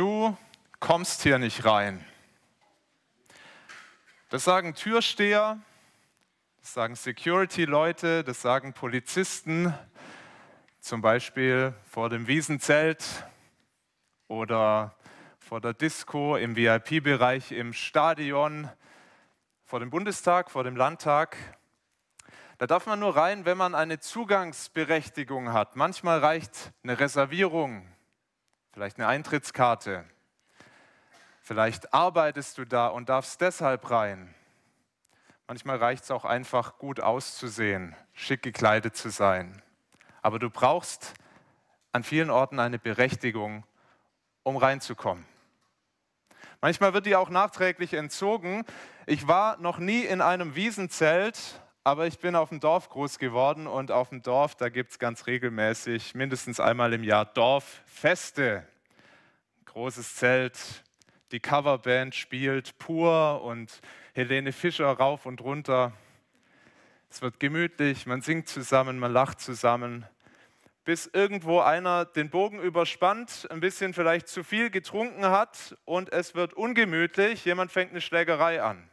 du kommst hier nicht rein. Das sagen Türsteher, das sagen Security-Leute, das sagen Polizisten, zum Beispiel vor dem Wiesenzelt oder vor der Disco, im VIP-Bereich, im Stadion, vor dem Bundestag, vor dem Landtag. Da darf man nur rein, wenn man eine Zugangsberechtigung hat. Manchmal reicht eine Reservierung, vielleicht eine Eintrittskarte, vielleicht arbeitest du da und darfst deshalb rein. Manchmal reicht es auch einfach, gut auszusehen, schick gekleidet zu sein. Aber du brauchst an vielen Orten eine Berechtigung, um reinzukommen. Manchmal wird die auch nachträglich entzogen. Ich war noch nie in einem Wiesenzelt, aber ich bin auf dem Dorf groß geworden und auf dem Dorf, da gibt es ganz regelmäßig, mindestens einmal im Jahr, Dorffeste. Großes Zelt, die Coverband spielt pur und Helene Fischer rauf und runter. Es wird gemütlich, man singt zusammen, man lacht zusammen, bis irgendwo einer den Bogen überspannt, ein bisschen vielleicht zu viel getrunken hat und es wird ungemütlich, jemand fängt eine Schlägerei an.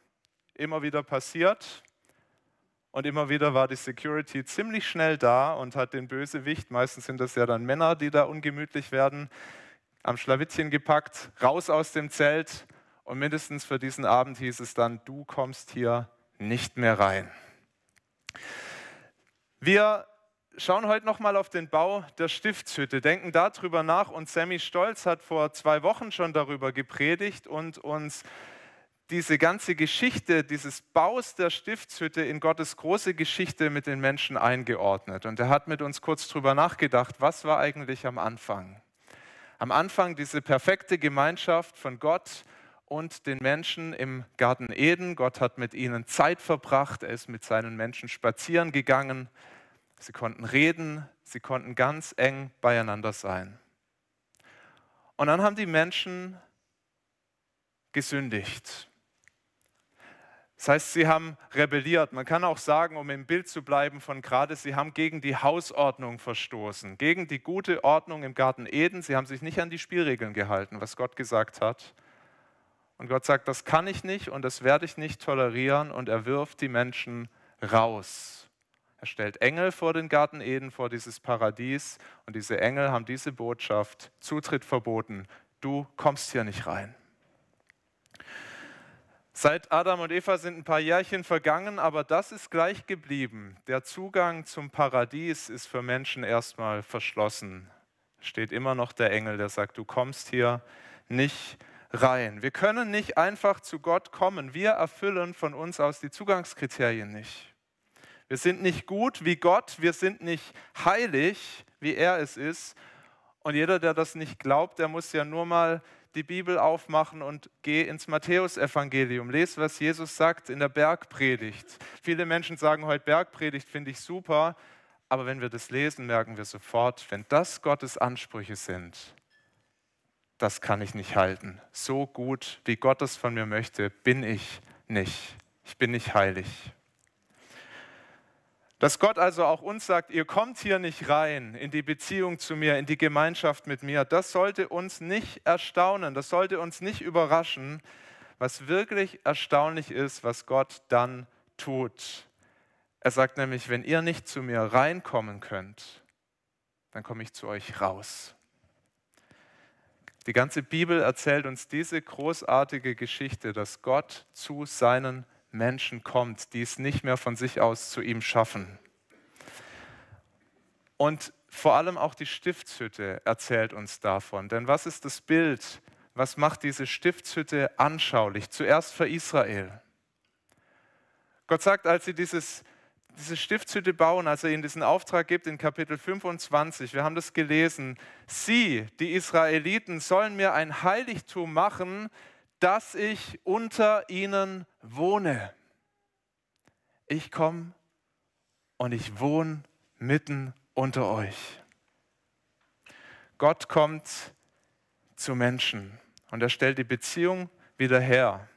Immer wieder passiert, und immer wieder war die Security ziemlich schnell da und hat den Bösewicht, meistens sind das ja dann Männer, die da ungemütlich werden, am Schlawittchen gepackt, raus aus dem Zelt. Und mindestens für diesen Abend hieß es dann, du kommst hier nicht mehr rein. Wir schauen heute nochmal auf den Bau der Stiftshütte, denken darüber nach und Sammy Stolz hat vor zwei Wochen schon darüber gepredigt und uns diese ganze Geschichte dieses Baus der Stiftshütte in Gottes große Geschichte mit den Menschen eingeordnet. Und er hat mit uns kurz drüber nachgedacht, was war eigentlich am Anfang? Am Anfang diese perfekte Gemeinschaft von Gott und den Menschen im Garten Eden. Gott hat mit ihnen Zeit verbracht, er ist mit seinen Menschen spazieren gegangen. Sie konnten reden, sie konnten ganz eng beieinander sein. Und dann haben die Menschen gesündigt. Das heißt, sie haben rebelliert. Man kann auch sagen, um im Bild zu bleiben von gerade, sie haben gegen die Hausordnung verstoßen, gegen die gute Ordnung im Garten Eden. Sie haben sich nicht an die Spielregeln gehalten, was Gott gesagt hat. Und Gott sagt, das kann ich nicht und das werde ich nicht tolerieren und er wirft die Menschen raus. Er stellt Engel vor den Garten Eden, vor dieses Paradies und diese Engel haben diese Botschaft, Zutritt verboten, du kommst hier nicht rein. Seit Adam und Eva sind ein paar Jährchen vergangen, aber das ist gleich geblieben. Der Zugang zum Paradies ist für Menschen erstmal verschlossen. Steht immer noch der Engel, der sagt, du kommst hier nicht rein. Wir können nicht einfach zu Gott kommen. Wir erfüllen von uns aus die Zugangskriterien nicht. Wir sind nicht gut wie Gott, wir sind nicht heilig, wie er es ist. Und jeder, der das nicht glaubt, der muss ja nur mal die Bibel aufmachen und geh ins Matthäusevangelium. Lese, was Jesus sagt in der Bergpredigt. Viele Menschen sagen heute Bergpredigt finde ich super, aber wenn wir das lesen, merken wir sofort, wenn das Gottes Ansprüche sind, das kann ich nicht halten. So gut, wie Gott es von mir möchte, bin ich nicht. Ich bin nicht heilig. Dass Gott also auch uns sagt, ihr kommt hier nicht rein in die Beziehung zu mir, in die Gemeinschaft mit mir, das sollte uns nicht erstaunen, das sollte uns nicht überraschen. Was wirklich erstaunlich ist, was Gott dann tut. Er sagt nämlich, wenn ihr nicht zu mir reinkommen könnt, dann komme ich zu euch raus. Die ganze Bibel erzählt uns diese großartige Geschichte, dass Gott zu seinen Menschen kommt, die es nicht mehr von sich aus zu ihm schaffen. Und vor allem auch die Stiftshütte erzählt uns davon. Denn was ist das Bild? Was macht diese Stiftshütte anschaulich? Zuerst für Israel. Gott sagt, als sie dieses, diese Stiftshütte bauen, als er ihnen diesen Auftrag gibt in Kapitel 25, wir haben das gelesen, sie, die Israeliten, sollen mir ein Heiligtum machen, dass ich unter ihnen wohne. Ich komme und ich wohne mitten unter euch. Gott kommt zu Menschen und er stellt die Beziehung wieder her.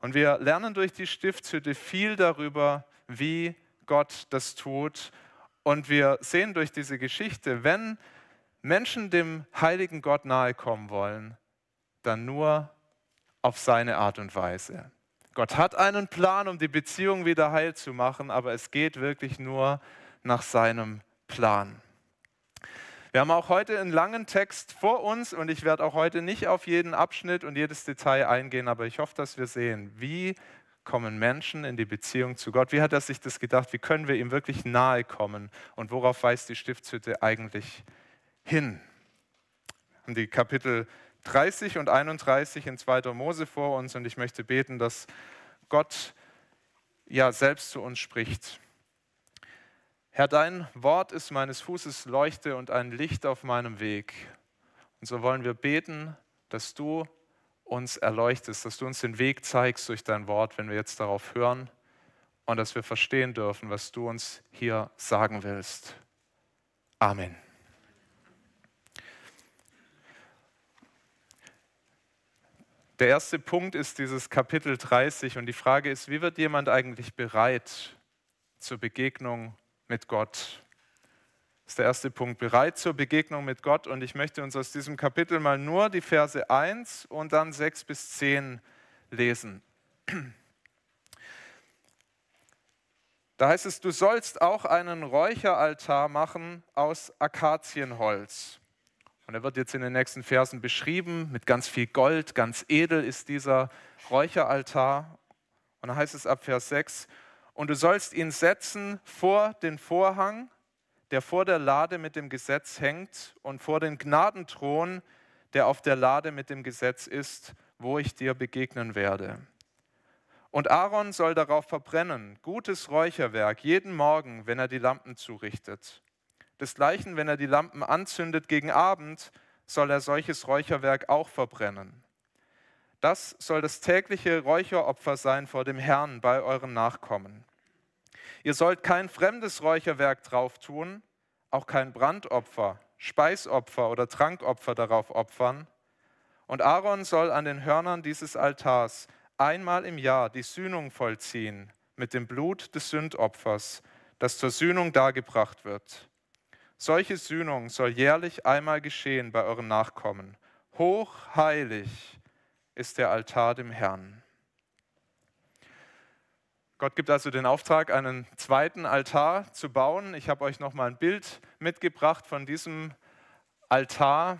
Und wir lernen durch die Stiftshütte viel darüber, wie Gott das tut. Und wir sehen durch diese Geschichte, wenn Menschen dem heiligen Gott nahe kommen wollen, dann nur auf seine Art und Weise. Gott hat einen Plan, um die Beziehung wieder heil zu machen, aber es geht wirklich nur nach seinem Plan. Wir haben auch heute einen langen Text vor uns und ich werde auch heute nicht auf jeden Abschnitt und jedes Detail eingehen, aber ich hoffe, dass wir sehen, wie kommen Menschen in die Beziehung zu Gott? Wie hat er sich das gedacht? Wie können wir ihm wirklich nahe kommen? Und worauf weist die Stiftshütte eigentlich hin? Wir haben die Kapitel 30 und 31 in 2. Mose vor uns und ich möchte beten, dass Gott ja selbst zu uns spricht. Herr, dein Wort ist meines Fußes Leuchte und ein Licht auf meinem Weg. Und so wollen wir beten, dass du uns erleuchtest, dass du uns den Weg zeigst durch dein Wort, wenn wir jetzt darauf hören und dass wir verstehen dürfen, was du uns hier sagen willst. Amen. Der erste Punkt ist dieses Kapitel 30 und die Frage ist, wie wird jemand eigentlich bereit zur Begegnung mit Gott? Das ist der erste Punkt, bereit zur Begegnung mit Gott. Und ich möchte uns aus diesem Kapitel mal nur die Verse 1 und dann 6 bis 10 lesen. Da heißt es, du sollst auch einen Räucheraltar machen aus Akazienholz. Und er wird jetzt in den nächsten Versen beschrieben, mit ganz viel Gold, ganz edel ist dieser Räucheraltar. Und dann heißt es ab Vers 6, und du sollst ihn setzen vor den Vorhang, der vor der Lade mit dem Gesetz hängt, und vor den Gnadenthron, der auf der Lade mit dem Gesetz ist, wo ich dir begegnen werde. Und Aaron soll darauf verbrennen, gutes Räucherwerk, jeden Morgen, wenn er die Lampen zurichtet. Desgleichen, wenn er die Lampen anzündet gegen Abend, soll er solches Räucherwerk auch verbrennen. Das soll das tägliche Räucheropfer sein vor dem Herrn bei euren Nachkommen. Ihr sollt kein fremdes Räucherwerk drauf tun, auch kein Brandopfer, Speisopfer oder Trankopfer darauf opfern. Und Aaron soll an den Hörnern dieses Altars einmal im Jahr die Sühnung vollziehen mit dem Blut des Sündopfers, das zur Sühnung dargebracht wird. Solche Sühnung soll jährlich einmal geschehen bei euren Nachkommen. Hochheilig ist der Altar dem Herrn. Gott gibt also den Auftrag, einen zweiten Altar zu bauen. Ich habe euch nochmal ein Bild mitgebracht von diesem Altar.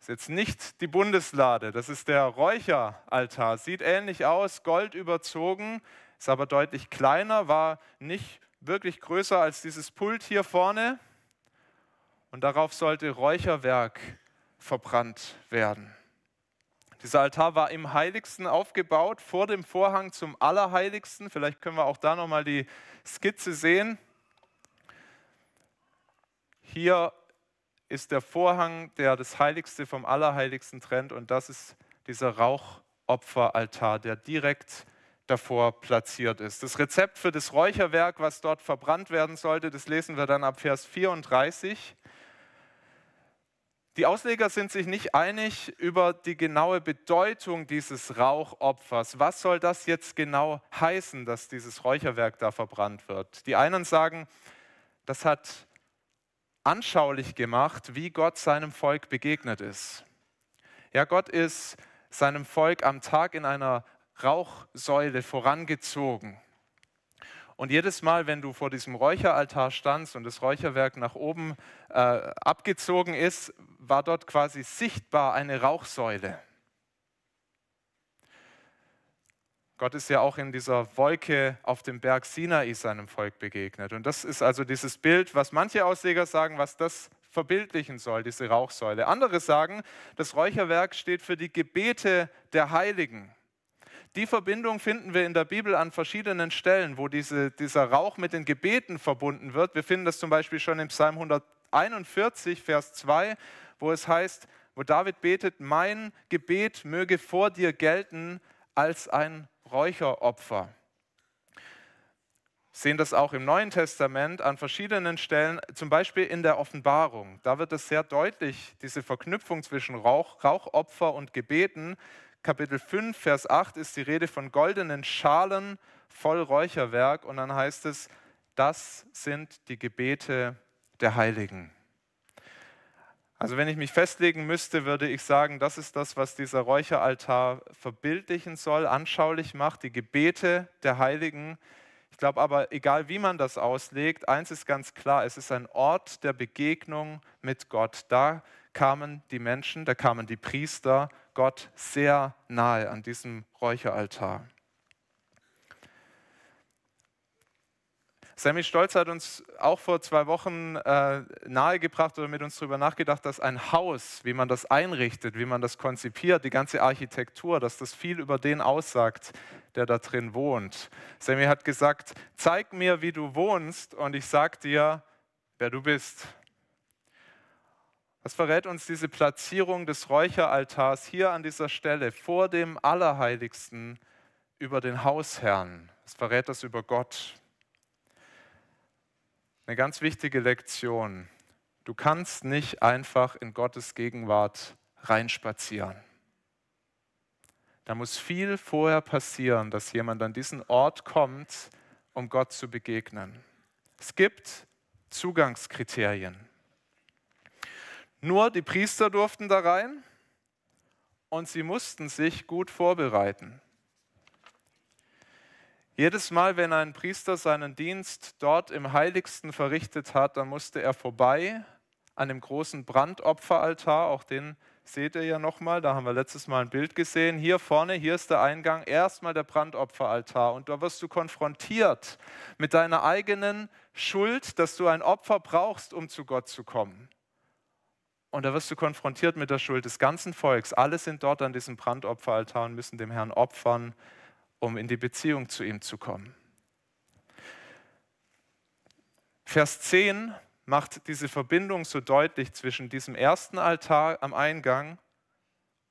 Das Ist jetzt nicht die Bundeslade, das ist der Räucheraltar. Sieht ähnlich aus, gold überzogen, ist aber deutlich kleiner, war nicht wirklich größer als dieses Pult hier vorne. Und darauf sollte Räucherwerk verbrannt werden. Dieser Altar war im Heiligsten aufgebaut, vor dem Vorhang zum Allerheiligsten. Vielleicht können wir auch da nochmal die Skizze sehen. Hier ist der Vorhang, der das Heiligste vom Allerheiligsten trennt. Und das ist dieser Rauchopferaltar, der direkt davor platziert ist. Das Rezept für das Räucherwerk, was dort verbrannt werden sollte, das lesen wir dann ab Vers 34. Die Ausleger sind sich nicht einig über die genaue Bedeutung dieses Rauchopfers. Was soll das jetzt genau heißen, dass dieses Räucherwerk da verbrannt wird? Die einen sagen, das hat anschaulich gemacht, wie Gott seinem Volk begegnet ist. Ja, Gott ist seinem Volk am Tag in einer Rauchsäule vorangezogen. Und jedes Mal, wenn du vor diesem Räucheraltar standst und das Räucherwerk nach oben äh, abgezogen ist, war dort quasi sichtbar eine Rauchsäule. Gott ist ja auch in dieser Wolke auf dem Berg Sinai seinem Volk begegnet. Und das ist also dieses Bild, was manche Ausleger sagen, was das verbildlichen soll, diese Rauchsäule. Andere sagen, das Räucherwerk steht für die Gebete der Heiligen. Die Verbindung finden wir in der Bibel an verschiedenen Stellen, wo diese, dieser Rauch mit den Gebeten verbunden wird. Wir finden das zum Beispiel schon im Psalm 141, Vers 2, wo es heißt, wo David betet, mein Gebet möge vor dir gelten als ein Räucheropfer. Wir sehen das auch im Neuen Testament an verschiedenen Stellen, zum Beispiel in der Offenbarung. Da wird es sehr deutlich, diese Verknüpfung zwischen Rauch, Rauchopfer und Gebeten. Kapitel 5, Vers 8 ist die Rede von goldenen Schalen voll Räucherwerk und dann heißt es, das sind die Gebete der Heiligen. Also wenn ich mich festlegen müsste, würde ich sagen, das ist das, was dieser Räucheraltar verbildlichen soll, anschaulich macht, die Gebete der Heiligen. Ich glaube aber, egal wie man das auslegt, eins ist ganz klar, es ist ein Ort der Begegnung mit Gott. Da kamen die Menschen, da kamen die Priester Gott sehr nahe an diesem Räucheraltar. Sammy Stolz hat uns auch vor zwei Wochen äh, nahegebracht oder mit uns darüber nachgedacht, dass ein Haus, wie man das einrichtet, wie man das konzipiert, die ganze Architektur, dass das viel über den aussagt, der da drin wohnt. Sammy hat gesagt, zeig mir, wie du wohnst und ich sag dir, wer du bist. Was verrät uns diese Platzierung des Räucheraltars hier an dieser Stelle vor dem Allerheiligsten über den Hausherrn? Was verrät das über Gott? Eine ganz wichtige Lektion. Du kannst nicht einfach in Gottes Gegenwart reinspazieren. Da muss viel vorher passieren, dass jemand an diesen Ort kommt, um Gott zu begegnen. Es gibt Zugangskriterien. Nur die Priester durften da rein und sie mussten sich gut vorbereiten. Jedes Mal, wenn ein Priester seinen Dienst dort im Heiligsten verrichtet hat, dann musste er vorbei an dem großen Brandopferaltar, auch den seht ihr ja nochmal, da haben wir letztes Mal ein Bild gesehen. Hier vorne, hier ist der Eingang, erstmal der Brandopferaltar. Und da wirst du konfrontiert mit deiner eigenen Schuld, dass du ein Opfer brauchst, um zu Gott zu kommen. Und da wirst du konfrontiert mit der Schuld des ganzen Volks. Alle sind dort an diesem Brandopferaltar und müssen dem Herrn opfern, um in die Beziehung zu ihm zu kommen. Vers 10 macht diese Verbindung so deutlich zwischen diesem ersten Altar am Eingang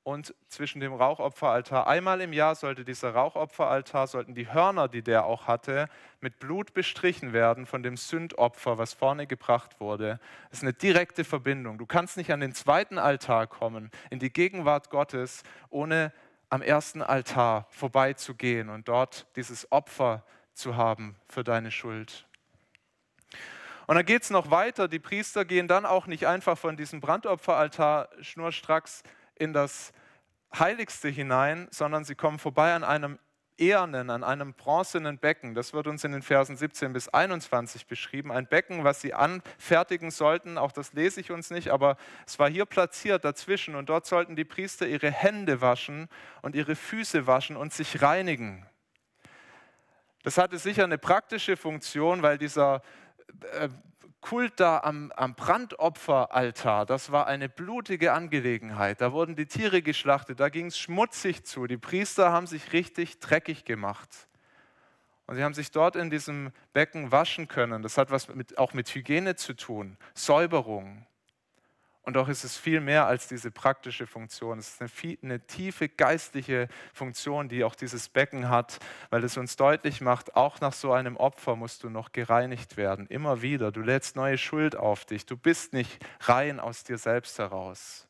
und zwischen dem Rauchopferaltar. Einmal im Jahr sollte dieser Rauchopferaltar, sollten die Hörner, die der auch hatte, mit Blut bestrichen werden von dem Sündopfer, was vorne gebracht wurde. Das ist eine direkte Verbindung. Du kannst nicht an den zweiten Altar kommen, in die Gegenwart Gottes, ohne am ersten Altar vorbeizugehen und dort dieses Opfer zu haben für deine Schuld. Und dann geht es noch weiter. Die Priester gehen dann auch nicht einfach von diesem Brandopferaltar schnurstracks in das Heiligste hinein, sondern sie kommen vorbei an einem ehernen, an einem bronzenen Becken. Das wird uns in den Versen 17 bis 21 beschrieben. Ein Becken, was sie anfertigen sollten. Auch das lese ich uns nicht, aber es war hier platziert dazwischen und dort sollten die Priester ihre Hände waschen und ihre Füße waschen und sich reinigen. Das hatte sicher eine praktische Funktion, weil dieser äh, Kult da am, am Brandopferaltar, das war eine blutige Angelegenheit. Da wurden die Tiere geschlachtet, da ging es schmutzig zu. Die Priester haben sich richtig dreckig gemacht. Und sie haben sich dort in diesem Becken waschen können. Das hat was mit, auch mit Hygiene zu tun, Säuberung. Und doch ist es viel mehr als diese praktische Funktion. Es ist eine, viel, eine, tiefe geistliche Funktion, die auch dieses Becken hat, weil es uns deutlich macht, auch nach so einem Opfer musst du noch gereinigt werden. Immer wieder. Du lädst neue Schuld auf dich. Du bist nicht rein aus dir selbst heraus.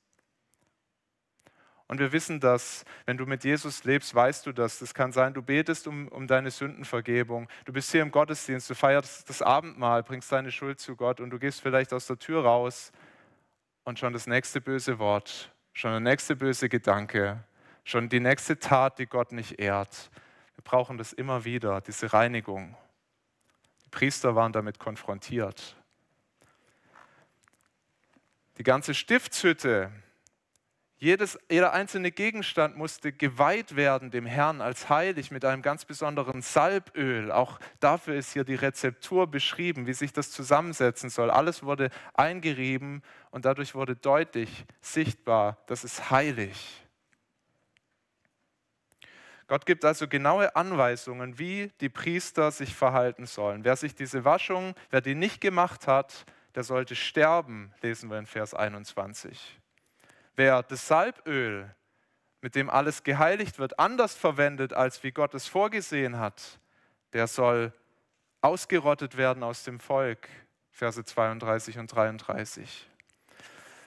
Und wir wissen das, wenn du mit Jesus lebst, weißt du das. Das kann sein, du betest um, um deine Sündenvergebung. Du bist hier im Gottesdienst, du feierst das Abendmahl, bringst deine Schuld zu Gott und du gehst vielleicht aus der Tür raus und schon das nächste böse Wort, schon der nächste böse Gedanke, schon die nächste Tat, die Gott nicht ehrt. Wir brauchen das immer wieder, diese Reinigung. Die Priester waren damit konfrontiert. Die ganze Stiftshütte jedes, jeder einzelne Gegenstand musste geweiht werden dem Herrn als heilig mit einem ganz besonderen Salböl. Auch dafür ist hier die Rezeptur beschrieben, wie sich das zusammensetzen soll. Alles wurde eingerieben und dadurch wurde deutlich sichtbar, das ist heilig. Gott gibt also genaue Anweisungen, wie die Priester sich verhalten sollen. Wer sich diese Waschung, wer die nicht gemacht hat, der sollte sterben, lesen wir in Vers 21. Wer das Salböl, mit dem alles geheiligt wird, anders verwendet, als wie Gott es vorgesehen hat, der soll ausgerottet werden aus dem Volk. Verse 32 und 33.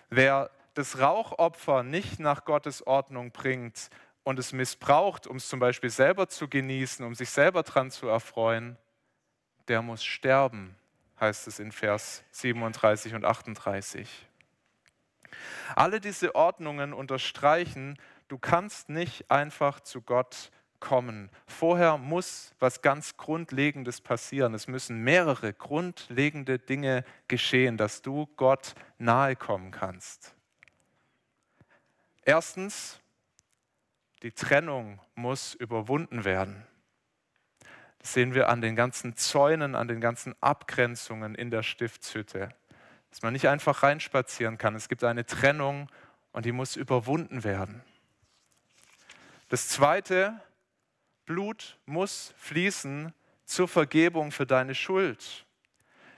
Wer das Rauchopfer nicht nach Gottes Ordnung bringt und es missbraucht, um es zum Beispiel selber zu genießen, um sich selber dran zu erfreuen, der muss sterben, heißt es in Vers 37 und 38. Alle diese Ordnungen unterstreichen, du kannst nicht einfach zu Gott kommen. Vorher muss was ganz Grundlegendes passieren. Es müssen mehrere grundlegende Dinge geschehen, dass du Gott nahe kommen kannst. Erstens, die Trennung muss überwunden werden. Das sehen wir an den ganzen Zäunen, an den ganzen Abgrenzungen in der Stiftshütte dass man nicht einfach reinspazieren kann. Es gibt eine Trennung und die muss überwunden werden. Das Zweite, Blut muss fließen zur Vergebung für deine Schuld,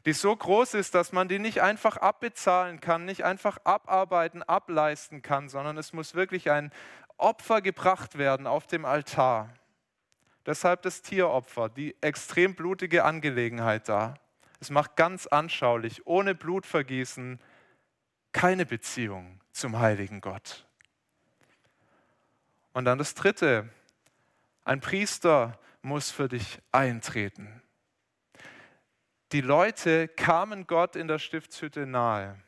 die so groß ist, dass man die nicht einfach abbezahlen kann, nicht einfach abarbeiten, ableisten kann, sondern es muss wirklich ein Opfer gebracht werden auf dem Altar. Deshalb das Tieropfer, die extrem blutige Angelegenheit da es macht ganz anschaulich, ohne Blutvergießen, keine Beziehung zum heiligen Gott. Und dann das Dritte, ein Priester muss für dich eintreten. Die Leute kamen Gott in der Stiftshütte nahe,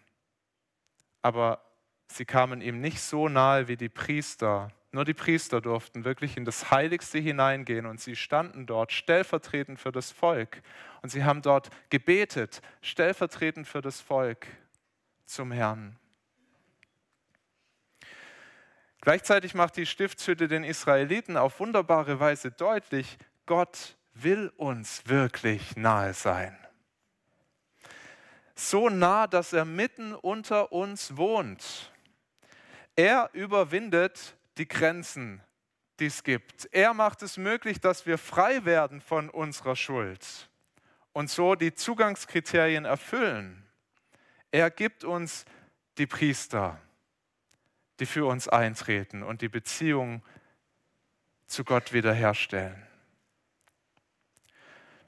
aber sie kamen ihm nicht so nahe wie die Priester, nur die Priester durften wirklich in das Heiligste hineingehen und sie standen dort stellvertretend für das Volk. Und sie haben dort gebetet, stellvertretend für das Volk zum Herrn. Gleichzeitig macht die Stiftshütte den Israeliten auf wunderbare Weise deutlich, Gott will uns wirklich nahe sein. So nah, dass er mitten unter uns wohnt. Er überwindet die Grenzen, die es gibt. Er macht es möglich, dass wir frei werden von unserer Schuld und so die Zugangskriterien erfüllen. Er gibt uns die Priester, die für uns eintreten und die Beziehung zu Gott wiederherstellen.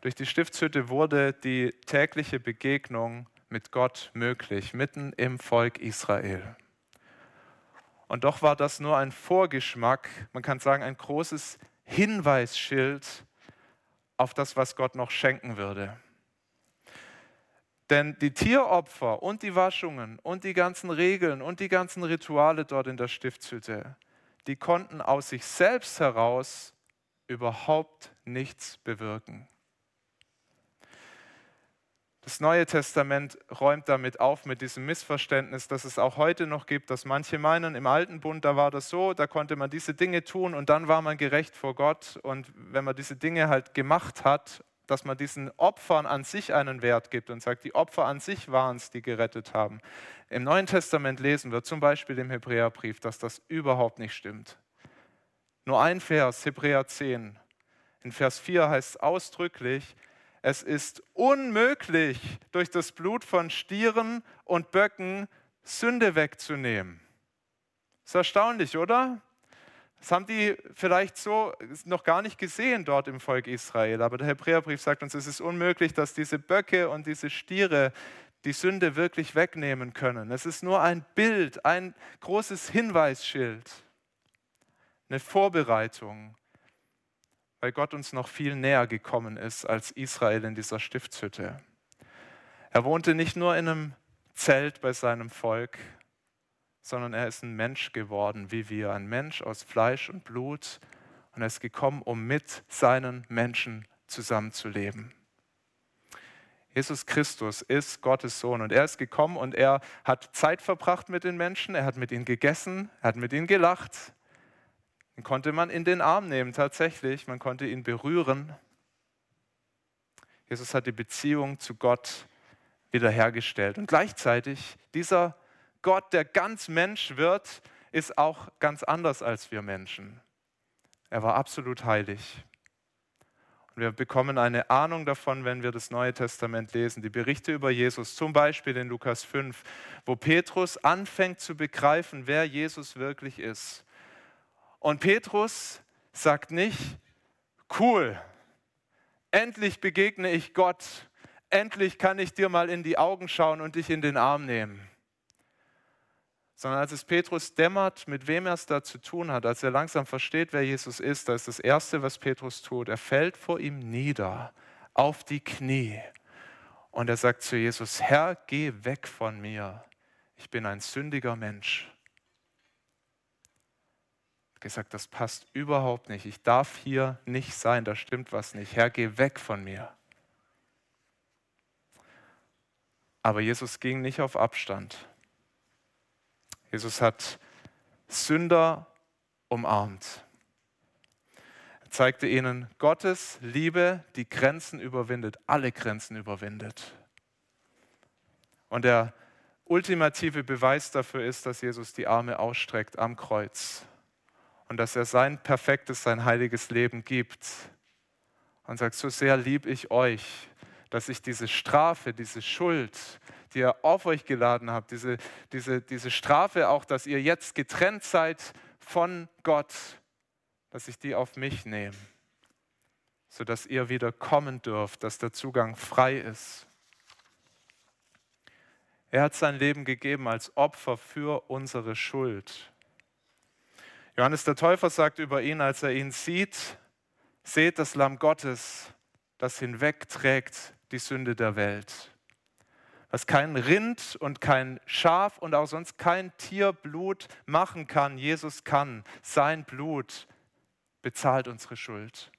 Durch die Stiftshütte wurde die tägliche Begegnung mit Gott möglich, mitten im Volk Israel. Und doch war das nur ein Vorgeschmack, man kann sagen, ein großes Hinweisschild auf das, was Gott noch schenken würde. Denn die Tieropfer und die Waschungen und die ganzen Regeln und die ganzen Rituale dort in der Stiftshütte, die konnten aus sich selbst heraus überhaupt nichts bewirken. Das Neue Testament räumt damit auf mit diesem Missverständnis, dass es auch heute noch gibt, dass manche meinen, im alten Bund, da war das so, da konnte man diese Dinge tun und dann war man gerecht vor Gott. Und wenn man diese Dinge halt gemacht hat, dass man diesen Opfern an sich einen Wert gibt und sagt, die Opfer an sich waren es, die gerettet haben. Im Neuen Testament lesen wir zum Beispiel im Hebräerbrief, dass das überhaupt nicht stimmt. Nur ein Vers, Hebräer 10. In Vers 4 heißt es ausdrücklich, es ist unmöglich, durch das Blut von Stieren und Böcken Sünde wegzunehmen. Ist erstaunlich, oder? Das haben die vielleicht so noch gar nicht gesehen dort im Volk Israel. Aber der Hebräerbrief sagt uns, es ist unmöglich, dass diese Böcke und diese Stiere die Sünde wirklich wegnehmen können. Es ist nur ein Bild, ein großes Hinweisschild, eine Vorbereitung weil Gott uns noch viel näher gekommen ist als Israel in dieser Stiftshütte. Er wohnte nicht nur in einem Zelt bei seinem Volk, sondern er ist ein Mensch geworden, wie wir, ein Mensch aus Fleisch und Blut. Und er ist gekommen, um mit seinen Menschen zusammenzuleben. Jesus Christus ist Gottes Sohn und er ist gekommen und er hat Zeit verbracht mit den Menschen, er hat mit ihnen gegessen, er hat mit ihnen gelacht, den konnte man in den Arm nehmen, tatsächlich. Man konnte ihn berühren. Jesus hat die Beziehung zu Gott wiederhergestellt. Und gleichzeitig, dieser Gott, der ganz Mensch wird, ist auch ganz anders als wir Menschen. Er war absolut heilig. Und wir bekommen eine Ahnung davon, wenn wir das Neue Testament lesen, die Berichte über Jesus, zum Beispiel in Lukas 5, wo Petrus anfängt zu begreifen, wer Jesus wirklich ist. Und Petrus sagt nicht, cool, endlich begegne ich Gott, endlich kann ich dir mal in die Augen schauen und dich in den Arm nehmen. Sondern als es Petrus dämmert, mit wem er es da zu tun hat, als er langsam versteht, wer Jesus ist, da ist das Erste, was Petrus tut. Er fällt vor ihm nieder, auf die Knie. Und er sagt zu Jesus, Herr, geh weg von mir. Ich bin ein sündiger Mensch gesagt, das passt überhaupt nicht. Ich darf hier nicht sein, da stimmt was nicht. Herr, geh weg von mir. Aber Jesus ging nicht auf Abstand. Jesus hat Sünder umarmt. Er zeigte ihnen Gottes Liebe, die Grenzen überwindet, alle Grenzen überwindet. Und der ultimative Beweis dafür ist, dass Jesus die Arme ausstreckt am Kreuz und dass er sein perfektes, sein heiliges Leben gibt und sagt, so sehr liebe ich euch, dass ich diese Strafe, diese Schuld, die ihr auf euch geladen habt, diese, diese, diese Strafe auch, dass ihr jetzt getrennt seid von Gott, dass ich die auf mich nehme, sodass ihr wieder kommen dürft, dass der Zugang frei ist. Er hat sein Leben gegeben als Opfer für unsere Schuld. Johannes der Täufer sagt über ihn, als er ihn sieht, seht das Lamm Gottes, das hinwegträgt die Sünde der Welt. Was kein Rind und kein Schaf und auch sonst kein Tier Blut machen kann, Jesus kann. Sein Blut bezahlt unsere Schuld.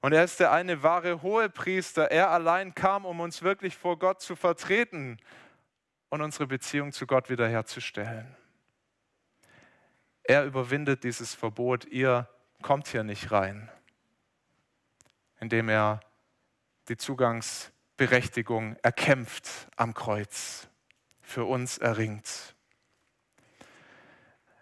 Und er ist der eine wahre hohe Priester. Er allein kam, um uns wirklich vor Gott zu vertreten und unsere Beziehung zu Gott wiederherzustellen. Er überwindet dieses Verbot, ihr kommt hier nicht rein, indem er die Zugangsberechtigung erkämpft am Kreuz, für uns erringt.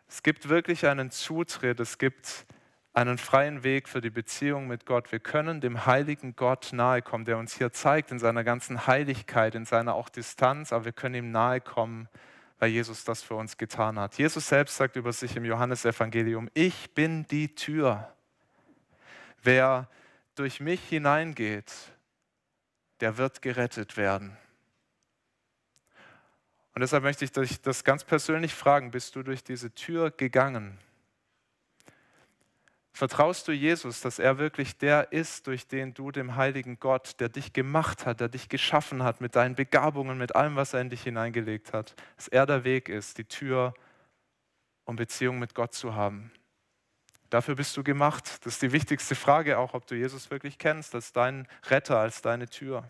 Es gibt wirklich einen Zutritt, es gibt einen freien Weg für die Beziehung mit Gott. Wir können dem heiligen Gott nahe kommen, der uns hier zeigt in seiner ganzen Heiligkeit, in seiner auch Distanz, aber wir können ihm nahe kommen weil Jesus das für uns getan hat. Jesus selbst sagt über sich im Johannesevangelium, ich bin die Tür. Wer durch mich hineingeht, der wird gerettet werden. Und deshalb möchte ich dich das ganz persönlich fragen, bist du durch diese Tür gegangen? Vertraust du Jesus, dass er wirklich der ist, durch den du dem heiligen Gott, der dich gemacht hat, der dich geschaffen hat, mit deinen Begabungen, mit allem, was er in dich hineingelegt hat, dass er der Weg ist, die Tür, um Beziehung mit Gott zu haben? Dafür bist du gemacht. Das ist die wichtigste Frage auch, ob du Jesus wirklich kennst, als deinen Retter, als deine Tür.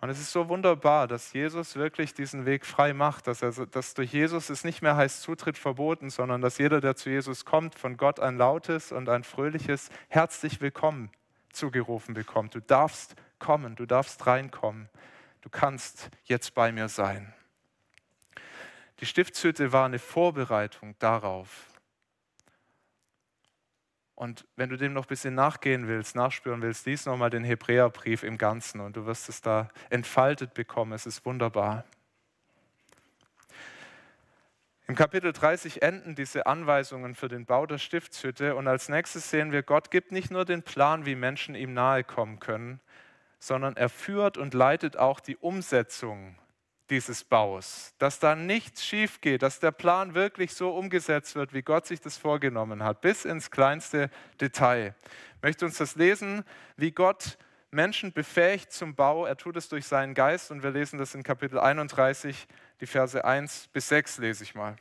Und es ist so wunderbar, dass Jesus wirklich diesen Weg frei macht, dass, er, dass durch Jesus es nicht mehr heißt Zutritt verboten, sondern dass jeder, der zu Jesus kommt, von Gott ein lautes und ein fröhliches herzlich willkommen zugerufen bekommt. Du darfst kommen, du darfst reinkommen, du kannst jetzt bei mir sein. Die Stiftshütte war eine Vorbereitung darauf, und wenn du dem noch ein bisschen nachgehen willst, nachspüren willst, lies nochmal den Hebräerbrief im Ganzen und du wirst es da entfaltet bekommen. Es ist wunderbar. Im Kapitel 30 enden diese Anweisungen für den Bau der Stiftshütte und als nächstes sehen wir, Gott gibt nicht nur den Plan, wie Menschen ihm nahe kommen können, sondern er führt und leitet auch die Umsetzung dieses Baus, dass da nichts schief geht, dass der Plan wirklich so umgesetzt wird, wie Gott sich das vorgenommen hat, bis ins kleinste Detail. Ich möchte uns das lesen, wie Gott Menschen befähigt zum Bau. Er tut es durch seinen Geist und wir lesen das in Kapitel 31, die Verse 1 bis 6 lese ich mal.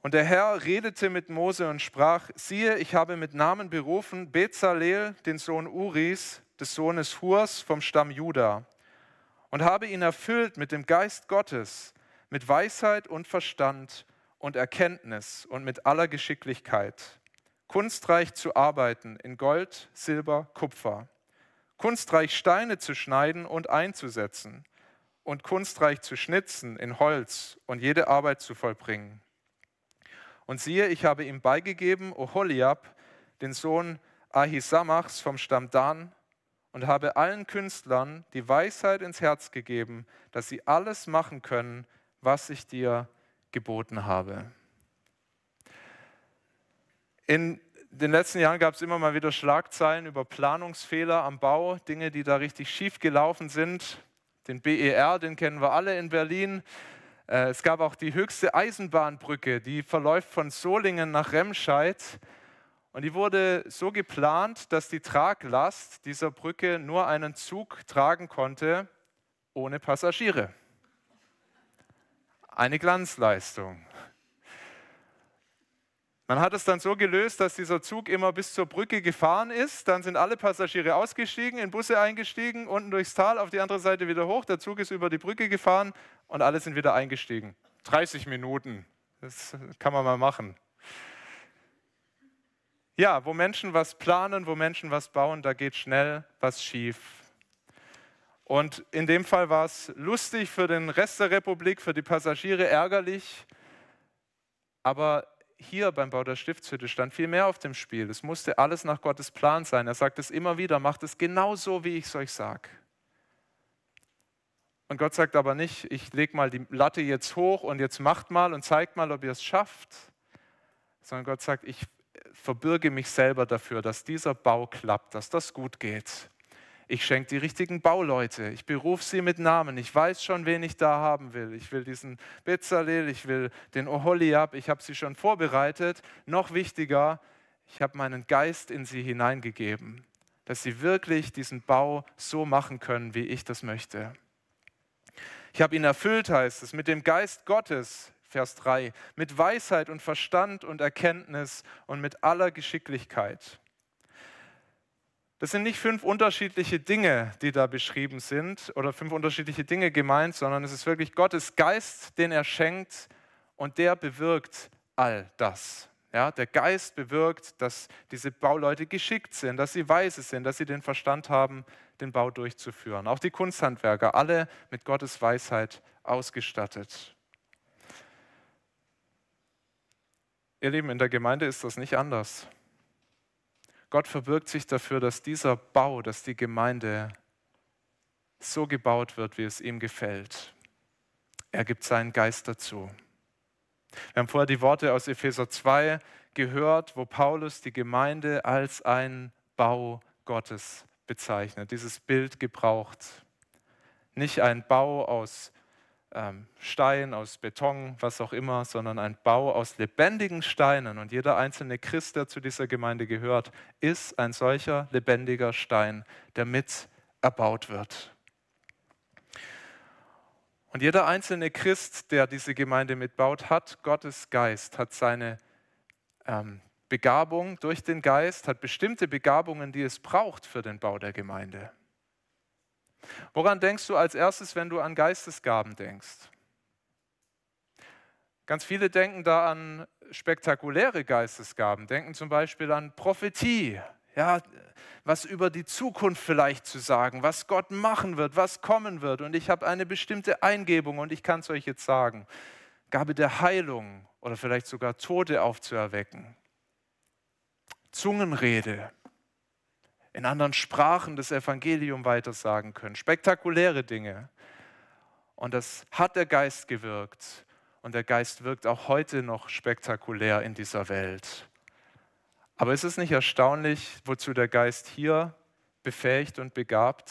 Und der Herr redete mit Mose und sprach, siehe, ich habe mit Namen berufen Bezalel, den Sohn Uris, des Sohnes Hurs vom Stamm Judah und habe ihn erfüllt mit dem Geist Gottes, mit Weisheit und Verstand und Erkenntnis und mit aller Geschicklichkeit, kunstreich zu arbeiten in Gold, Silber, Kupfer, kunstreich Steine zu schneiden und einzusetzen und kunstreich zu schnitzen in Holz und jede Arbeit zu vollbringen. Und siehe, ich habe ihm beigegeben, Oholiab, den Sohn Ahisamachs vom Stamm Dan, und habe allen Künstlern die Weisheit ins Herz gegeben, dass sie alles machen können, was ich dir geboten habe. In den letzten Jahren gab es immer mal wieder Schlagzeilen über Planungsfehler am Bau, Dinge, die da richtig schief gelaufen sind. Den BER, den kennen wir alle in Berlin. Äh, es gab auch die höchste Eisenbahnbrücke, die verläuft von Solingen nach Remscheid. Und die wurde so geplant, dass die Traglast dieser Brücke nur einen Zug tragen konnte ohne Passagiere. Eine Glanzleistung. Man hat es dann so gelöst, dass dieser Zug immer bis zur Brücke gefahren ist. Dann sind alle Passagiere ausgestiegen, in Busse eingestiegen, unten durchs Tal, auf die andere Seite wieder hoch. Der Zug ist über die Brücke gefahren und alle sind wieder eingestiegen. 30 Minuten, das kann man mal machen ja, wo Menschen was planen, wo Menschen was bauen, da geht schnell was schief. Und in dem Fall war es lustig für den Rest der Republik, für die Passagiere ärgerlich. Aber hier beim Bau der Stiftshütte stand viel mehr auf dem Spiel. Es musste alles nach Gottes Plan sein. Er sagt es immer wieder, macht es genau so, wie ich es euch sage. Und Gott sagt aber nicht, ich lege mal die Latte jetzt hoch und jetzt macht mal und zeigt mal, ob ihr es schafft. Sondern Gott sagt, ich verbürge mich selber dafür, dass dieser Bau klappt, dass das gut geht. Ich schenke die richtigen Bauleute. Ich berufe sie mit Namen. Ich weiß schon, wen ich da haben will. Ich will diesen Bezalel, ich will den Oholiab. Ich habe sie schon vorbereitet. Noch wichtiger, ich habe meinen Geist in sie hineingegeben, dass sie wirklich diesen Bau so machen können, wie ich das möchte. Ich habe ihn erfüllt, heißt es, mit dem Geist Gottes, Vers 3, mit Weisheit und Verstand und Erkenntnis und mit aller Geschicklichkeit. Das sind nicht fünf unterschiedliche Dinge, die da beschrieben sind oder fünf unterschiedliche Dinge gemeint, sondern es ist wirklich Gottes Geist, den er schenkt und der bewirkt all das. Ja, der Geist bewirkt, dass diese Bauleute geschickt sind, dass sie weise sind, dass sie den Verstand haben, den Bau durchzuführen. Auch die Kunsthandwerker, alle mit Gottes Weisheit ausgestattet. Ihr Lieben, in der Gemeinde ist das nicht anders. Gott verbirgt sich dafür, dass dieser Bau, dass die Gemeinde so gebaut wird, wie es ihm gefällt. Er gibt seinen Geist dazu. Wir haben vorher die Worte aus Epheser 2 gehört, wo Paulus die Gemeinde als ein Bau Gottes bezeichnet, dieses Bild gebraucht. Nicht ein Bau aus ähm, Stein, aus Beton, was auch immer, sondern ein Bau aus lebendigen Steinen. Und jeder einzelne Christ, der zu dieser Gemeinde gehört, ist ein solcher lebendiger Stein, der mit erbaut wird. Und jeder einzelne Christ, der diese Gemeinde mitbaut, hat Gottes Geist, hat seine ähm, Begabung durch den Geist, hat bestimmte Begabungen, die es braucht für den Bau der Gemeinde. Woran denkst du als erstes, wenn du an Geistesgaben denkst? Ganz viele denken da an spektakuläre Geistesgaben, denken zum Beispiel an Prophetie, ja, was über die Zukunft vielleicht zu sagen, was Gott machen wird, was kommen wird. Und ich habe eine bestimmte Eingebung und ich kann es euch jetzt sagen. Gabe der Heilung oder vielleicht sogar Tote aufzuerwecken. Zungenrede, in anderen Sprachen das Evangelium weitersagen können. Spektakuläre Dinge. Und das hat der Geist gewirkt. Und der Geist wirkt auch heute noch spektakulär in dieser Welt. Aber ist es nicht erstaunlich, wozu der Geist hier befähigt und begabt?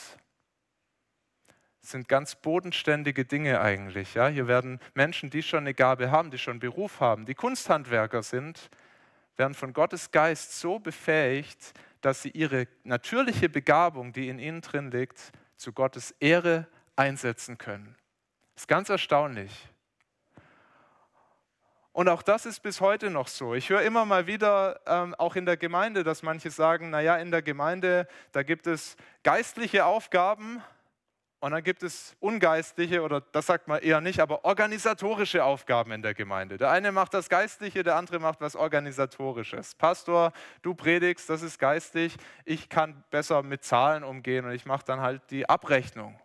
Das sind ganz bodenständige Dinge eigentlich. Ja? Hier werden Menschen, die schon eine Gabe haben, die schon Beruf haben, die Kunsthandwerker sind, werden von Gottes Geist so befähigt, dass sie ihre natürliche Begabung, die in ihnen drin liegt, zu Gottes Ehre einsetzen können. Das ist ganz erstaunlich. Und auch das ist bis heute noch so. Ich höre immer mal wieder, ähm, auch in der Gemeinde, dass manche sagen, naja, in der Gemeinde, da gibt es geistliche Aufgaben, und dann gibt es ungeistliche oder das sagt man eher nicht, aber organisatorische Aufgaben in der Gemeinde. Der eine macht das Geistliche, der andere macht was Organisatorisches. Pastor, du predigst, das ist geistig, ich kann besser mit Zahlen umgehen und ich mache dann halt die Abrechnung.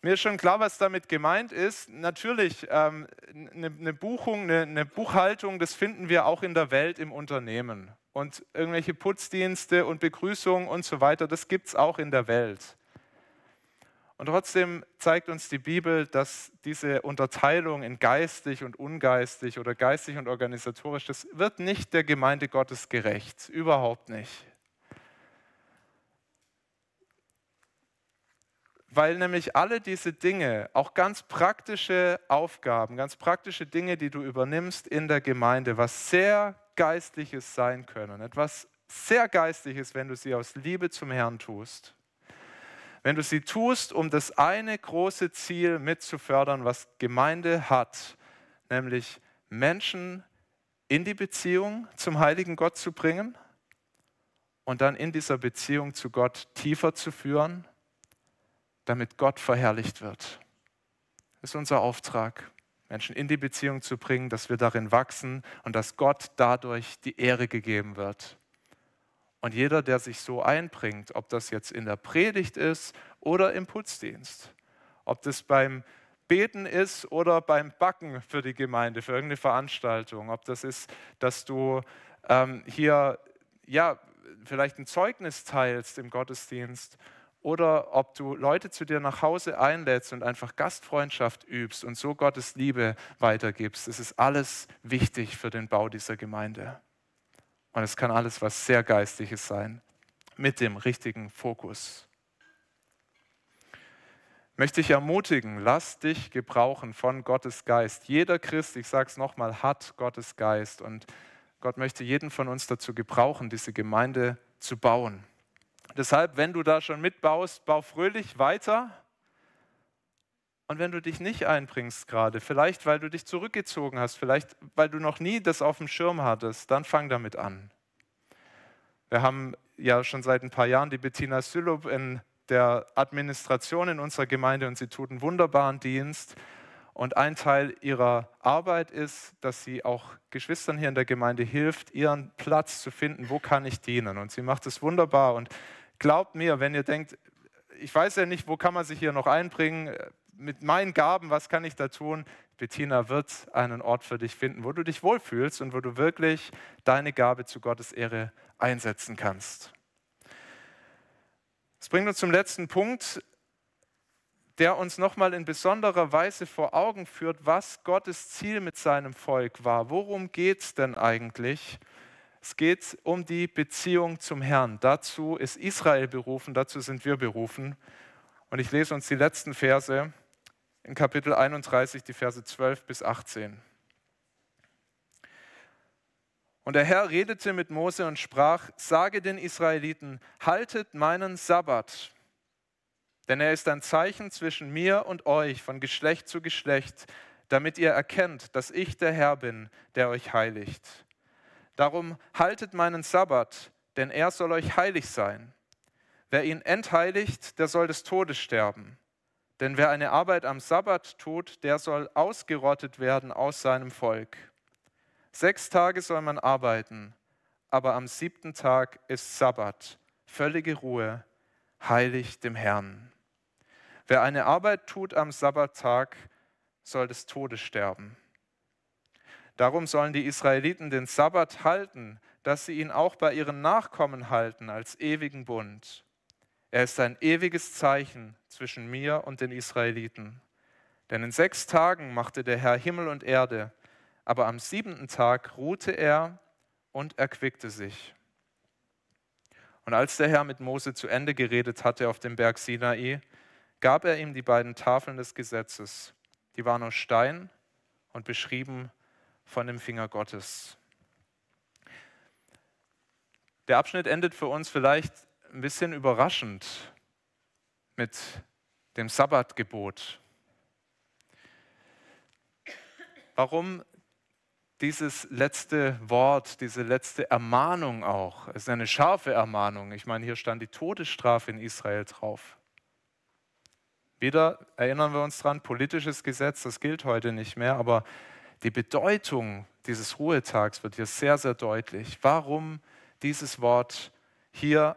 Mir ist schon klar, was damit gemeint ist. Natürlich, ähm, eine ne Buchung, eine ne Buchhaltung, das finden wir auch in der Welt im Unternehmen und irgendwelche Putzdienste und Begrüßungen und so weiter, das gibt es auch in der Welt. Und trotzdem zeigt uns die Bibel, dass diese Unterteilung in geistig und ungeistig oder geistig und organisatorisch, das wird nicht der Gemeinde Gottes gerecht, überhaupt nicht. Weil nämlich alle diese Dinge, auch ganz praktische Aufgaben, ganz praktische Dinge, die du übernimmst in der Gemeinde, was sehr Geistliches sein können. Etwas sehr Geistliches, wenn du sie aus Liebe zum Herrn tust. Wenn du sie tust, um das eine große Ziel mitzufördern, was Gemeinde hat, nämlich Menschen in die Beziehung zum heiligen Gott zu bringen und dann in dieser Beziehung zu Gott tiefer zu führen, damit Gott verherrlicht wird. Das ist unser Auftrag. Menschen in die Beziehung zu bringen, dass wir darin wachsen und dass Gott dadurch die Ehre gegeben wird. Und jeder, der sich so einbringt, ob das jetzt in der Predigt ist oder im Putzdienst, ob das beim Beten ist oder beim Backen für die Gemeinde, für irgendeine Veranstaltung, ob das ist, dass du ähm, hier ja, vielleicht ein Zeugnis teilst im Gottesdienst oder ob du Leute zu dir nach Hause einlädst und einfach Gastfreundschaft übst und so Gottes Liebe weitergibst. Es ist alles wichtig für den Bau dieser Gemeinde. Und es kann alles was sehr Geistliches sein, mit dem richtigen Fokus. Möchte ich ermutigen, lass dich gebrauchen von Gottes Geist. Jeder Christ, ich sage es nochmal, hat Gottes Geist. Und Gott möchte jeden von uns dazu gebrauchen, diese Gemeinde zu bauen. Deshalb, wenn du da schon mitbaust, bau fröhlich weiter. Und wenn du dich nicht einbringst gerade, vielleicht weil du dich zurückgezogen hast, vielleicht weil du noch nie das auf dem Schirm hattest, dann fang damit an. Wir haben ja schon seit ein paar Jahren die Bettina Sülop in der Administration in unserer Gemeinde und sie tut einen wunderbaren Dienst. Und ein Teil ihrer Arbeit ist, dass sie auch Geschwistern hier in der Gemeinde hilft, ihren Platz zu finden, wo kann ich dienen. Und sie macht es wunderbar. Und Glaubt mir, wenn ihr denkt, ich weiß ja nicht, wo kann man sich hier noch einbringen, mit meinen Gaben, was kann ich da tun? Bettina wird einen Ort für dich finden, wo du dich wohlfühlst und wo du wirklich deine Gabe zu Gottes Ehre einsetzen kannst. Das bringt uns zum letzten Punkt, der uns nochmal in besonderer Weise vor Augen führt, was Gottes Ziel mit seinem Volk war. Worum geht es denn eigentlich? Es geht um die Beziehung zum Herrn. Dazu ist Israel berufen, dazu sind wir berufen. Und ich lese uns die letzten Verse in Kapitel 31, die Verse 12 bis 18. Und der Herr redete mit Mose und sprach, sage den Israeliten, haltet meinen Sabbat, denn er ist ein Zeichen zwischen mir und euch von Geschlecht zu Geschlecht, damit ihr erkennt, dass ich der Herr bin, der euch heiligt. Darum haltet meinen Sabbat, denn er soll euch heilig sein. Wer ihn entheiligt, der soll des Todes sterben. Denn wer eine Arbeit am Sabbat tut, der soll ausgerottet werden aus seinem Volk. Sechs Tage soll man arbeiten, aber am siebten Tag ist Sabbat, völlige Ruhe, heilig dem Herrn. Wer eine Arbeit tut am Sabbattag, soll des Todes sterben. Darum sollen die Israeliten den Sabbat halten, dass sie ihn auch bei ihren Nachkommen halten als ewigen Bund. Er ist ein ewiges Zeichen zwischen mir und den Israeliten. Denn in sechs Tagen machte der Herr Himmel und Erde, aber am siebenten Tag ruhte er und erquickte sich. Und als der Herr mit Mose zu Ende geredet hatte auf dem Berg Sinai, gab er ihm die beiden Tafeln des Gesetzes. Die waren aus Stein und beschrieben von dem Finger Gottes. Der Abschnitt endet für uns vielleicht ein bisschen überraschend mit dem Sabbatgebot. Warum dieses letzte Wort, diese letzte Ermahnung auch? Es ist eine scharfe Ermahnung. Ich meine, hier stand die Todesstrafe in Israel drauf. Wieder erinnern wir uns dran, politisches Gesetz, das gilt heute nicht mehr, aber die Bedeutung dieses Ruhetags wird hier sehr, sehr deutlich. Warum dieses Wort hier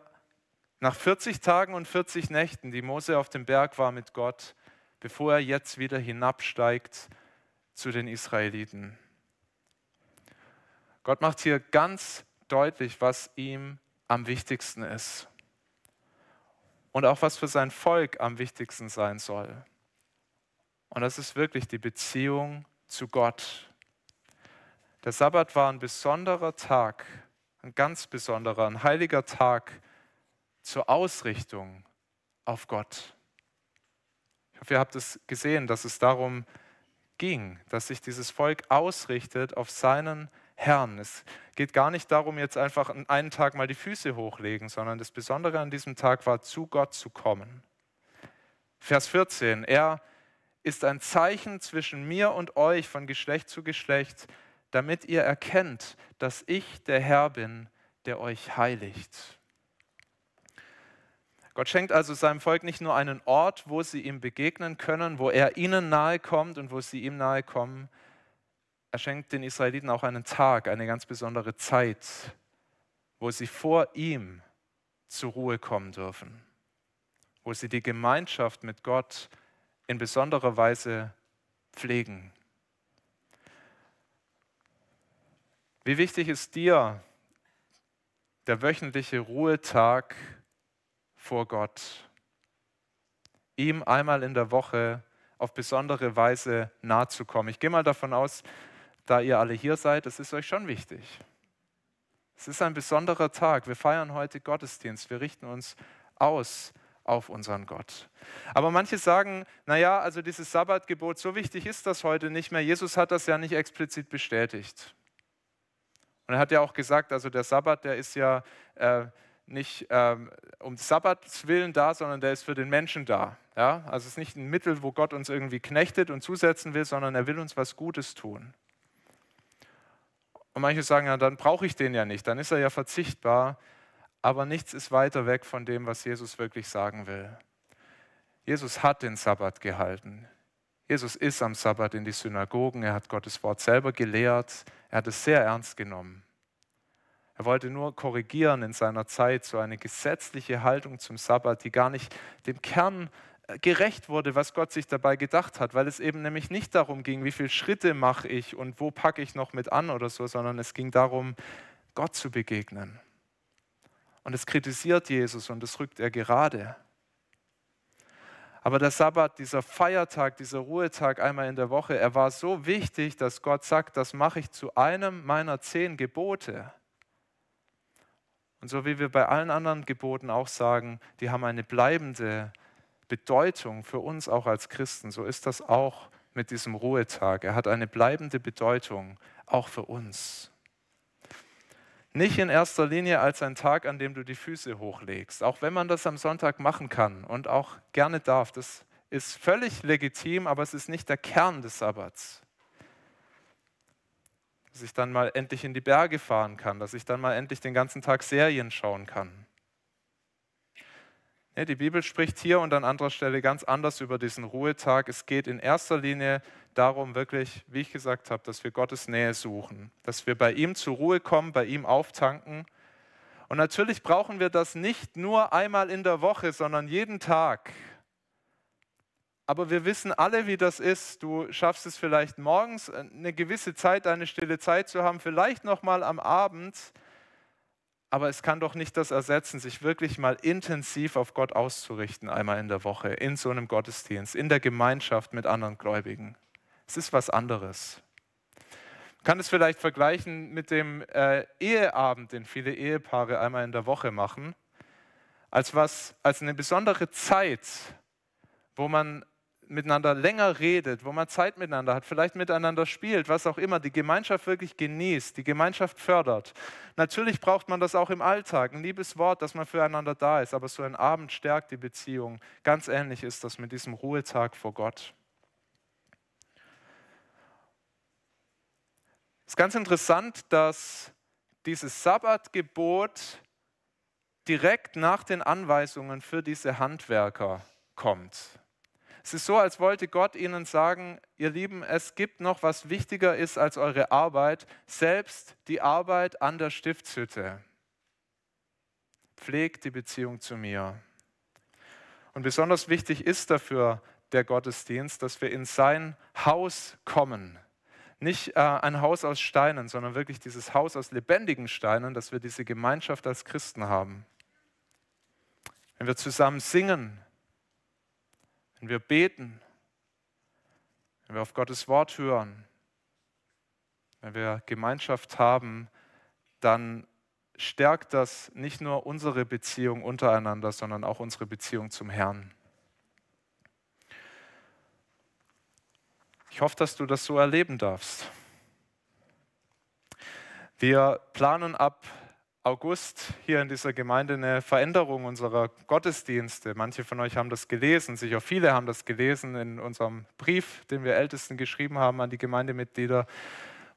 nach 40 Tagen und 40 Nächten, die Mose auf dem Berg war mit Gott, bevor er jetzt wieder hinabsteigt zu den Israeliten. Gott macht hier ganz deutlich, was ihm am wichtigsten ist und auch was für sein Volk am wichtigsten sein soll. Und das ist wirklich die Beziehung zu Gott. Der Sabbat war ein besonderer Tag, ein ganz besonderer, ein heiliger Tag zur Ausrichtung auf Gott. Ich hoffe, ihr habt es gesehen, dass es darum ging, dass sich dieses Volk ausrichtet auf seinen Herrn. Es geht gar nicht darum, jetzt einfach einen Tag mal die Füße hochlegen, sondern das Besondere an diesem Tag war, zu Gott zu kommen. Vers 14, er ist ein Zeichen zwischen mir und euch von Geschlecht zu Geschlecht, damit ihr erkennt, dass ich der Herr bin, der euch heiligt. Gott schenkt also seinem Volk nicht nur einen Ort, wo sie ihm begegnen können, wo er ihnen nahe kommt und wo sie ihm nahe kommen. Er schenkt den Israeliten auch einen Tag, eine ganz besondere Zeit, wo sie vor ihm zur Ruhe kommen dürfen, wo sie die Gemeinschaft mit Gott in besonderer Weise pflegen. Wie wichtig ist dir der wöchentliche Ruhetag vor Gott? Ihm einmal in der Woche auf besondere Weise nahe zu kommen. Ich gehe mal davon aus, da ihr alle hier seid, es ist euch schon wichtig. Es ist ein besonderer Tag. Wir feiern heute Gottesdienst. Wir richten uns aus auf unseren Gott. Aber manche sagen, naja, also dieses Sabbatgebot, so wichtig ist das heute nicht mehr. Jesus hat das ja nicht explizit bestätigt. Und er hat ja auch gesagt, also der Sabbat, der ist ja äh, nicht ähm, um Sabbats willen da, sondern der ist für den Menschen da. Ja? Also es ist nicht ein Mittel, wo Gott uns irgendwie knechtet und zusetzen will, sondern er will uns was Gutes tun. Und manche sagen, ja, dann brauche ich den ja nicht, dann ist er ja verzichtbar aber nichts ist weiter weg von dem, was Jesus wirklich sagen will. Jesus hat den Sabbat gehalten. Jesus ist am Sabbat in die Synagogen, er hat Gottes Wort selber gelehrt, er hat es sehr ernst genommen. Er wollte nur korrigieren in seiner Zeit so eine gesetzliche Haltung zum Sabbat, die gar nicht dem Kern äh, gerecht wurde, was Gott sich dabei gedacht hat, weil es eben nämlich nicht darum ging, wie viele Schritte mache ich und wo packe ich noch mit an oder so, sondern es ging darum, Gott zu begegnen. Und es kritisiert Jesus und das rückt er gerade. Aber der Sabbat, dieser Feiertag, dieser Ruhetag einmal in der Woche, er war so wichtig, dass Gott sagt, das mache ich zu einem meiner zehn Gebote. Und so wie wir bei allen anderen Geboten auch sagen, die haben eine bleibende Bedeutung für uns auch als Christen, so ist das auch mit diesem Ruhetag. Er hat eine bleibende Bedeutung auch für uns nicht in erster Linie als ein Tag, an dem du die Füße hochlegst, auch wenn man das am Sonntag machen kann und auch gerne darf. Das ist völlig legitim, aber es ist nicht der Kern des Sabbats. Dass ich dann mal endlich in die Berge fahren kann, dass ich dann mal endlich den ganzen Tag Serien schauen kann. die Bibel spricht hier und an anderer Stelle ganz anders über diesen Ruhetag. Es geht in erster Linie darum wirklich, wie ich gesagt habe, dass wir Gottes Nähe suchen, dass wir bei ihm zur Ruhe kommen, bei ihm auftanken. Und natürlich brauchen wir das nicht nur einmal in der Woche, sondern jeden Tag. Aber wir wissen alle, wie das ist. Du schaffst es vielleicht morgens äh, eine gewisse Zeit, eine stille Zeit zu haben, vielleicht noch mal am Abend. Aber es kann doch nicht das ersetzen, sich wirklich mal intensiv auf Gott auszurichten, einmal in der Woche, in so einem Gottesdienst, in der Gemeinschaft mit anderen Gläubigen. Es ist was anderes. Man kann es vielleicht vergleichen mit dem äh, Eheabend, den viele Ehepaare einmal in der Woche machen, als, was, als eine besondere Zeit, wo man miteinander länger redet, wo man Zeit miteinander hat, vielleicht miteinander spielt, was auch immer, die Gemeinschaft wirklich genießt, die Gemeinschaft fördert. Natürlich braucht man das auch im Alltag, ein liebes Wort, dass man füreinander da ist, aber so ein Abend stärkt die Beziehung. Ganz ähnlich ist das mit diesem Ruhetag vor Gott. ist ganz interessant, dass dieses Sabbatgebot direkt nach den Anweisungen für diese Handwerker kommt. Es ist so, als wollte Gott ihnen sagen, ihr Lieben, es gibt noch was wichtiger ist als eure Arbeit, selbst die Arbeit an der Stiftshütte. Pflegt die Beziehung zu mir. Und besonders wichtig ist dafür der Gottesdienst, dass wir in sein Haus kommen, nicht äh, ein Haus aus Steinen, sondern wirklich dieses Haus aus lebendigen Steinen, dass wir diese Gemeinschaft als Christen haben. Wenn wir zusammen singen, wenn wir beten, wenn wir auf Gottes Wort hören, wenn wir Gemeinschaft haben, dann stärkt das nicht nur unsere Beziehung untereinander, sondern auch unsere Beziehung zum Herrn. Ich hoffe, dass du das so erleben darfst. Wir planen ab August hier in dieser Gemeinde eine Veränderung unserer Gottesdienste. Manche von euch haben das gelesen, sicher viele haben das gelesen in unserem Brief, den wir Ältesten geschrieben haben an die Gemeindemitglieder.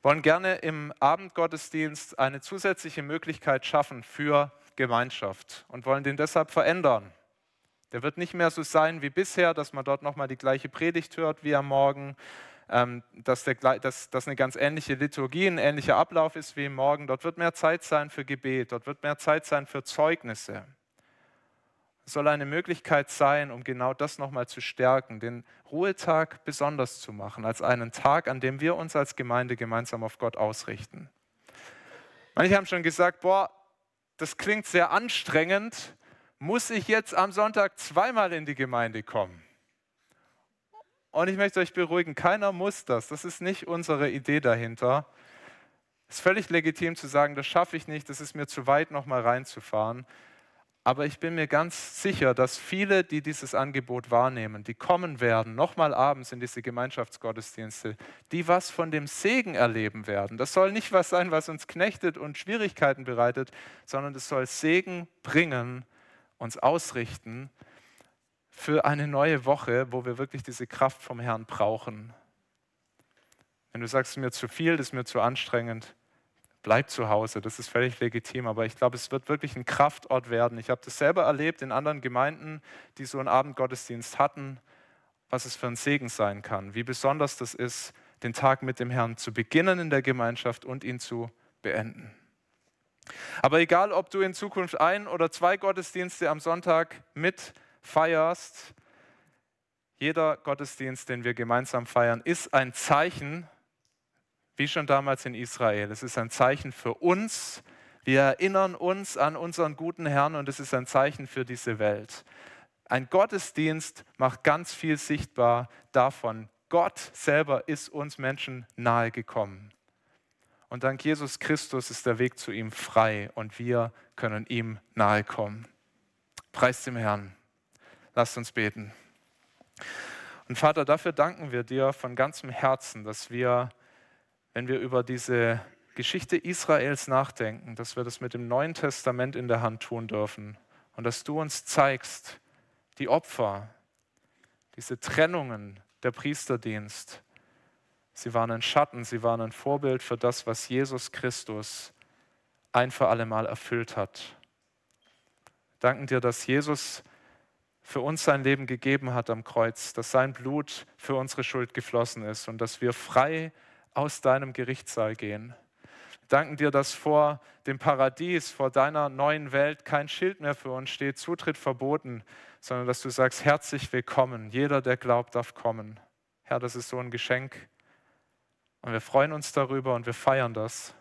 Wir wollen gerne im Abendgottesdienst eine zusätzliche Möglichkeit schaffen für Gemeinschaft und wollen den deshalb verändern. Der wird nicht mehr so sein wie bisher, dass man dort nochmal die gleiche Predigt hört wie am Morgen, ähm, dass, der, dass, dass eine ganz ähnliche Liturgie, ein ähnlicher Ablauf ist wie am Morgen. Dort wird mehr Zeit sein für Gebet, dort wird mehr Zeit sein für Zeugnisse. Es soll eine Möglichkeit sein, um genau das nochmal zu stärken, den Ruhetag besonders zu machen, als einen Tag, an dem wir uns als Gemeinde gemeinsam auf Gott ausrichten. Manche haben schon gesagt, boah, das klingt sehr anstrengend, muss ich jetzt am Sonntag zweimal in die Gemeinde kommen. Und ich möchte euch beruhigen, keiner muss das. Das ist nicht unsere Idee dahinter. Es ist völlig legitim zu sagen, das schaffe ich nicht, das ist mir zu weit, nochmal reinzufahren. Aber ich bin mir ganz sicher, dass viele, die dieses Angebot wahrnehmen, die kommen werden, nochmal abends in diese Gemeinschaftsgottesdienste, die was von dem Segen erleben werden. Das soll nicht was sein, was uns knechtet und Schwierigkeiten bereitet, sondern es soll Segen bringen, uns ausrichten für eine neue Woche, wo wir wirklich diese Kraft vom Herrn brauchen. Wenn du sagst, es ist mir zu viel, das ist mir zu anstrengend, bleib zu Hause, das ist völlig legitim, aber ich glaube, es wird wirklich ein Kraftort werden. Ich habe das selber erlebt in anderen Gemeinden, die so einen Abendgottesdienst hatten, was es für ein Segen sein kann, wie besonders das ist, den Tag mit dem Herrn zu beginnen in der Gemeinschaft und ihn zu beenden. Aber egal, ob du in Zukunft ein oder zwei Gottesdienste am Sonntag mit feierst, jeder Gottesdienst, den wir gemeinsam feiern, ist ein Zeichen, wie schon damals in Israel. Es ist ein Zeichen für uns. Wir erinnern uns an unseren guten Herrn und es ist ein Zeichen für diese Welt. Ein Gottesdienst macht ganz viel sichtbar davon. Gott selber ist uns Menschen nahegekommen. Und dank Jesus Christus ist der Weg zu ihm frei und wir können ihm nahe kommen. Preis dem Herrn. Lasst uns beten. Und Vater, dafür danken wir dir von ganzem Herzen, dass wir, wenn wir über diese Geschichte Israels nachdenken, dass wir das mit dem Neuen Testament in der Hand tun dürfen und dass du uns zeigst, die Opfer, diese Trennungen, der Priesterdienst, Sie waren ein Schatten, sie waren ein Vorbild für das, was Jesus Christus ein für allemal erfüllt hat. Wir danken dir, dass Jesus für uns sein Leben gegeben hat am Kreuz, dass sein Blut für unsere Schuld geflossen ist und dass wir frei aus deinem Gerichtssaal gehen. Wir danken dir, dass vor dem Paradies, vor deiner neuen Welt kein Schild mehr für uns steht, Zutritt verboten, sondern dass du sagst, herzlich willkommen, jeder, der glaubt, darf kommen. Herr, das ist so ein Geschenk und wir freuen uns darüber und wir feiern das.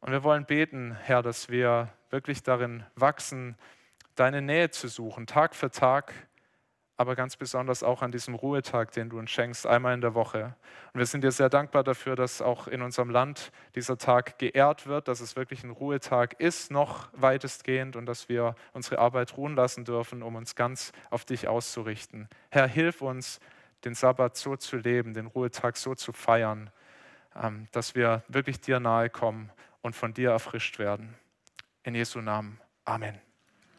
Und wir wollen beten, Herr, dass wir wirklich darin wachsen, deine Nähe zu suchen, Tag für Tag, aber ganz besonders auch an diesem Ruhetag, den du uns schenkst, einmal in der Woche. Und wir sind dir sehr dankbar dafür, dass auch in unserem Land dieser Tag geehrt wird, dass es wirklich ein Ruhetag ist, noch weitestgehend, und dass wir unsere Arbeit ruhen lassen dürfen, um uns ganz auf dich auszurichten. Herr, hilf uns, den Sabbat so zu leben, den Ruhetag so zu feiern, ähm, dass wir wirklich dir nahe kommen und von dir erfrischt werden. In Jesu Namen. Amen.